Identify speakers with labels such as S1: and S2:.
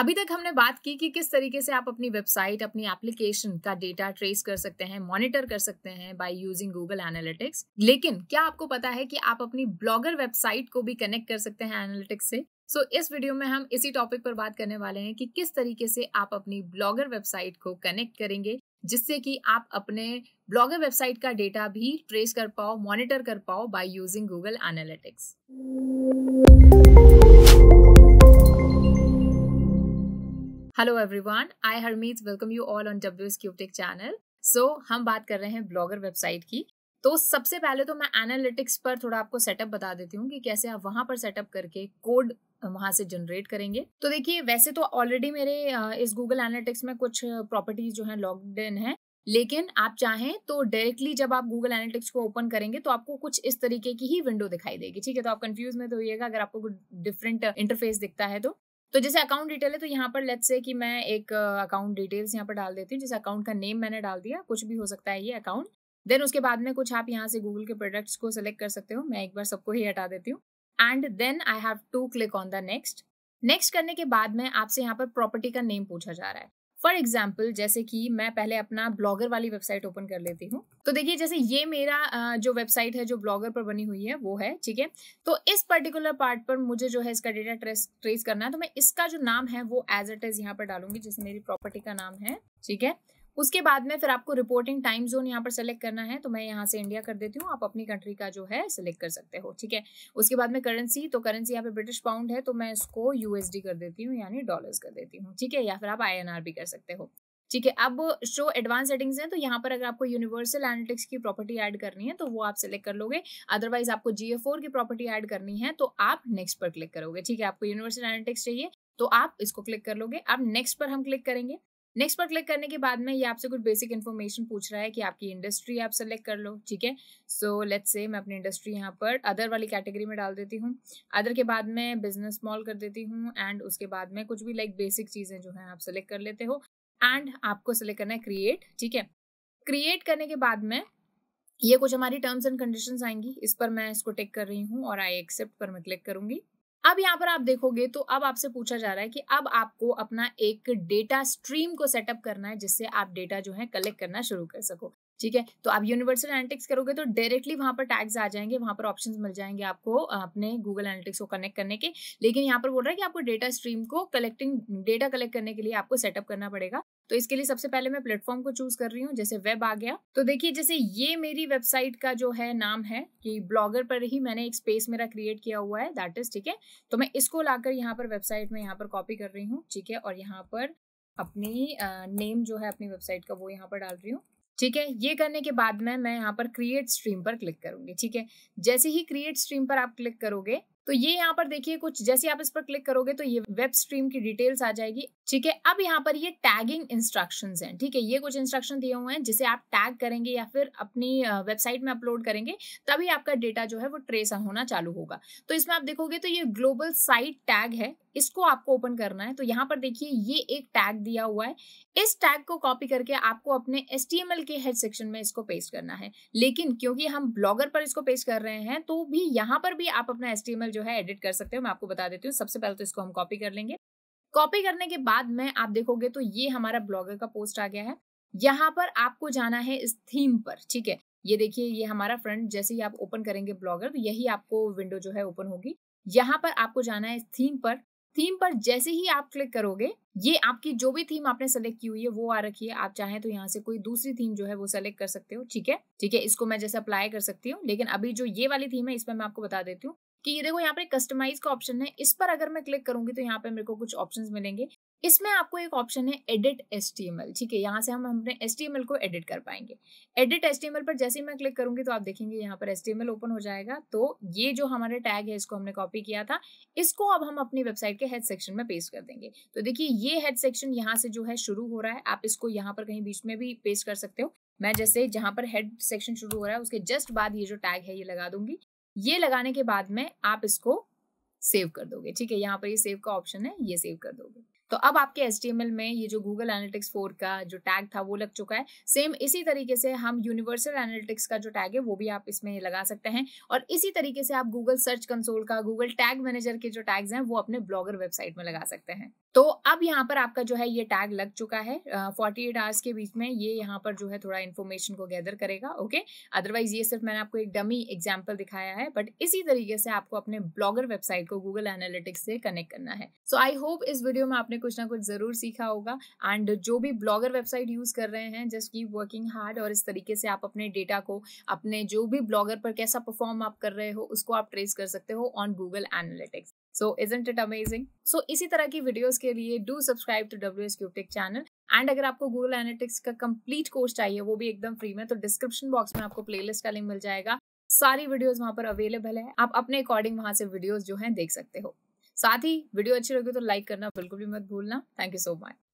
S1: अभी तक हमने बात की कि किस तरीके से आप अपनी वेबसाइट अपनी एप्लीकेशन का डेटा ट्रेस कर सकते हैं मॉनिटर कर सकते हैं बाय यूजिंग गूगल एनालिटिक्स लेकिन क्या आपको पता है कि आप अपनी ब्लॉगर वेबसाइट को भी कनेक्ट कर सकते हैं एनालिटिक्स से सो so, इस वीडियो में हम इसी टॉपिक पर बात करने वाले हैं कि किस तरीके से आप अपनी ब्लॉगर वेबसाइट को कनेक्ट करेंगे जिससे कि आप अपने ब्लॉगर वेबसाइट का डेटा भी ट्रेस कर पाओ मॉनिटर कर पाओ by using Google Analytics hello everyone I Harmeet welcome you all on W S cube tech channel so हम बात कर रहे हैं ब्लॉगर वेबसाइट की तो सबसे पहले तो मैं एनालिटिक्स पर थोड़ा आपको सेटअप बता देती हूँ कि कैसे आप वहाँ पर सेटअप करके कोड वहाँ से जनरेट करेंगे तो देखिए वैसे तो ऑलरेडी मेरे इस गूगल एनालिटिक्स में कुछ प्रॉपर्टीज जो हैं लॉकड इन है लेकिन आप चाहें तो डायरेक्टली जब आप गूगल एनालिटिक्स को ओपन करेंगे तो आपको कुछ इस तरीके की ही विंडो दिखाई देगी ठीक है तो आप कंफ्यूज में तो होइएगा अगर आपको कुछ डिफरेंट इंटरफेस दिखता है तो तो जैसे अकाउंट डिटेल है तो यहाँ पर लेट्स से कि मैं एक अकाउंट uh, डिटेल्स यहाँ पर डाल देती हूँ जैसे अकाउंट का नेम मैंने डाल दिया कुछ भी हो सकता है ये अकाउंट देन उसके बाद में कुछ आप यहाँ से गूगल के प्रोडक्ट्स को सिलेक्ट कर सकते हो मैं एक बार सबको ही हटा देती हूँ and then I have to click on the next next करने के बाद में आपसे यहाँ पर प्रॉपर्टी का नेम पूछा जा रहा है फॉर एग्जाम्पल जैसे कि मैं पहले अपना ब्लॉगर वाली वेबसाइट ओपन कर लेती हूँ तो देखिए जैसे ये मेरा जो वेबसाइट है जो ब्लॉगर पर बनी हुई है वो है ठीक है तो इस पर्टिकुलर पार्ट पर मुझे जो है इसका डेटा ट्रेस ट्रेस करना है तो मैं इसका जो नाम है वो एज इट इज यहाँ पर डालूंगी जैसे मेरी प्रॉपर्टी का नाम है ठीक है उसके बाद में फिर आपको रिपोर्टिंग टाइम जोन यहाँ पर सेलेक्ट करना है तो मैं यहाँ से इंडिया कर देती हूँ आप अपनी कंट्री का जो है सिलेक्ट कर सकते हो ठीक है उसके बाद में करेंसी तो करेंसी यहाँ पे ब्रिटिश पाउंड है तो मैं इसको यूएसडी कर देती हूँ यानी डॉलर्स कर देती हूँ ठीक है या फिर आप आई भी कर सकते हो ठीक है अब शो एडवांस सेटिंग्स हैं तो यहाँ पर अगर आपको यूनिवर्सल एनालिटिक्स की प्रॉपर्टी ऐड करनी है तो वो आप सेलेक्ट कर लोगे अदरवाइज आपको जी की प्रॉपर्टी ऐड करनी है तो आप नेक्स्ट पर क्लिक करोगे ठीक है आपको यूनिवर्सल एनालिटिक्स चाहिए तो आप इसको क्लिक कर लोगे आप नेक्स्ट पर हम क्लिक करेंगे नेक्स्ट पर क्लिक करने के बाद में ये आपसे कुछ बेसिक इन्फॉर्मेशन पूछ रहा है कि आपकी इंडस्ट्री आप सेलेक्ट कर लो ठीक है सो लेट्स से मैं अपनी इंडस्ट्री यहाँ पर अदर वाली कैटेगरी में डाल देती हूँ अदर के बाद में बिजनेस स्मॉल कर देती हूँ एंड उसके बाद में कुछ भी लाइक बेसिक चीज़ें जो हैं आप सेलेक्ट कर लेते हो एंड आपको सेलेक्ट करना है क्रिएट ठीक है क्रिएट करने के बाद में ये कुछ हमारी टर्म्स एंड कंडीशंस आएंगी इस पर मैं इसको टेक कर रही हूँ और आई एक्सेप्ट पर मैं क्लिक करूँगी अब यहाँ पर आप देखोगे तो अब आपसे पूछा जा रहा है कि अब आपको अपना एक डेटा स्ट्रीम को सेटअप करना है जिससे आप डेटा जो है कलेक्ट करना शुरू कर सको ठीक है तो आप यूनिवर्सल एनालिटिक्स करोगे तो डायरेक्टली वहां पर टैग्स आ जाएंगे वहां पर ऑप्शन मिल जाएंगे आपको अपने गूगल एनालिटिक्स को कनेक्ट करने के लेकिन यहाँ पर बोल रहा है कि आपको डेटा स्ट्रीम को कलेक्टिंग डेटा कलेक्ट करने के लिए आपको सेटअप करना पड़ेगा तो इसके लिए सबसे पहले मैं प्लेटफॉर्म को चूज कर रही हूँ जैसे वेब आ गया तो देखिए जैसे ये मेरी वेबसाइट का जो है नाम है कि ब्लॉगर पर ही मैंने एक स्पेस मेरा क्रिएट किया हुआ है दैट इज ठीक है तो मैं इसको लाकर यहाँ पर वेबसाइट में यहाँ पर कॉपी कर रही हूँ ठीक है और यहाँ पर अपनी नेम जो है अपनी वेबसाइट का वो यहाँ पर डाल रही हूँ ठीक है ये करने के बाद में मैं यहाँ पर क्रिएट स्ट्रीम पर क्लिक करूंगी ठीक है जैसे ही क्रिएट स्ट्रीम पर आप क्लिक करोगे तो ये यहाँ पर देखिए कुछ जैसे आप इस पर क्लिक करोगे तो ये वेब स्ट्रीम की डिटेल्स आ जाएगी ठीक है अब यहाँ पर ये टैगिंग इंस्ट्रक्शंस हैं ठीक है ये कुछ इंस्ट्रक्शन दिए हुए हैं जिसे आप टैग करेंगे या फिर अपनी वेबसाइट में अपलोड करेंगे तभी आपका डेटा जो है वो ट्रेस होना चालू होगा तो इसमें आप देखोगे तो ये ग्लोबल साइट टैग है इसको आपको ओपन करना है तो यहाँ पर देखिए ये एक टैग दिया हुआ है इस टैग को कॉपी करके आपको अपने एस के हेड सेक्शन में इसको पेस्ट करना है लेकिन क्योंकि हम ब्लॉगर पर इसको पेस्ट कर रहे हैं तो भी यहाँ पर भी आप अपना एस जो है एडिट कर सकते हो मैं आपको बता देती हूँ सबसे पहले तो इसको हम कॉपी कर लेंगे कॉपी करने के बाद में आप देखोगे तो ये हमारा ब्लॉगर का पोस्ट आ गया है यहाँ पर आपको जाना है इस थीम पर ठीक है ये देखिए ये हमारा फ्रंट जैसे ही आप ओपन करेंगे ब्लॉगर तो यही आपको विंडो जो है ओपन होगी यहाँ पर आपको जाना है इस थीम पर थीम पर जैसे ही आप क्लिक करोगे ये आपकी जो भी थीम आपने सेलेक्ट की हुई है वो आ रखी है आप चाहें तो यहाँ से कोई दूसरी थीम जो है वो सेलेक्ट कर सकते हो ठीक है ठीक है इसको मैं जैसे अप्लाई कर सकती हूँ लेकिन अभी जो ये वाली थीम है इस पर मैं आपको बता देती हूँ कि ये देखो यहाँ पर कस्टमाइज का ऑप्शन है इस पर अगर मैं क्लिक करूंगी तो यहाँ पे मेरे को कुछ ऑप्शन मिलेंगे इसमें आपको एक ऑप्शन है एडिट एस ठीक है यहाँ से हम अपने एस को एडिट कर पाएंगे एडिट एस पर जैसे ही मैं क्लिक करूंगी तो आप देखेंगे यहाँ पर एस ओपन हो जाएगा तो ये जो हमारे टैग है इसको हमने कॉपी किया था इसको अब हम अपनी वेबसाइट के हेड सेक्शन में पेस्ट कर देंगे तो देखिए ये हेड सेक्शन यहाँ से जो है शुरू हो रहा है आप इसको यहाँ पर कहीं बीच में भी पेस्ट कर सकते हो मैं जैसे जहाँ पर हेड सेक्शन शुरू हो रहा है उसके जस्ट बाद ये जो टैग है ये लगा दूंगी ये लगाने के बाद में आप इसको सेव कर दोगे ठीक है यहाँ पर ये सेव का ऑप्शन है ये सेव कर दोगे तो अब आपके एस में ये जो गूगल एनालिटिक्स फोर का जो टैग था वो लग चुका है सेम इसी तरीके से हम यूनिवर्सल एनालिटिक्स का जो टैग है वो भी आप इसमें लगा सकते हैं और इसी तरीके से आप गूगल सर्च कंसोल का गूगल टैग मैनेजर के जो टैग्स हैं वो अपने ब्लॉगर वेबसाइट में लगा सकते हैं तो अब यहाँ पर आपका जो है ये टैग लग चुका है फोर्टी एट आवर्स के बीच में ये यहाँ पर जो है थोड़ा इन्फॉर्मेशन को गैदर करेगा ओके अदरवाइज ये सिर्फ मैंने आपको एक डमी एग्जाम्पल दिखाया है बट इसी तरीके से आपको अपने ब्लॉगर वेबसाइट को गूगल एनालिटिक्स से कनेक्ट करना है सो आई होप इस वीडियो में आपने कुछ ना कुछ ज़रूर सीखा होगा एंड जो भी ब्लॉगर वेबसाइट यूज़ कर रहे हैं जस्ट कीप वर्किंग हार्ड और इस तरीके से आप अपने डेटा को अपने जो भी ब्लॉगर पर कैसा परफॉर्म आप कर रहे हो उसको आप ट्रेस कर सकते हो on Google Analytics so isn't it amazing so इसी तरह की वीडियोज के लिए do subscribe to W S cube tech channel and अगर आपको गूगल एनालिटिक्स का कंप्लीट कोर्स चाहिए वो भी एकदम फ्री में तो डिस्क्रिप्शन बॉक्स में आपको प्लेलिस्ट का लिंक मिल जाएगा सारी वीडियोज वहाँ पर अवेलेबल है आप अपने अकॉर्डिंग वहां से वीडियोज जो हैं देख सकते हो साथ ही वीडियो अच्छी लगी तो लाइक करना बिल्कुल भी मत भूलना थैंक यू सो मच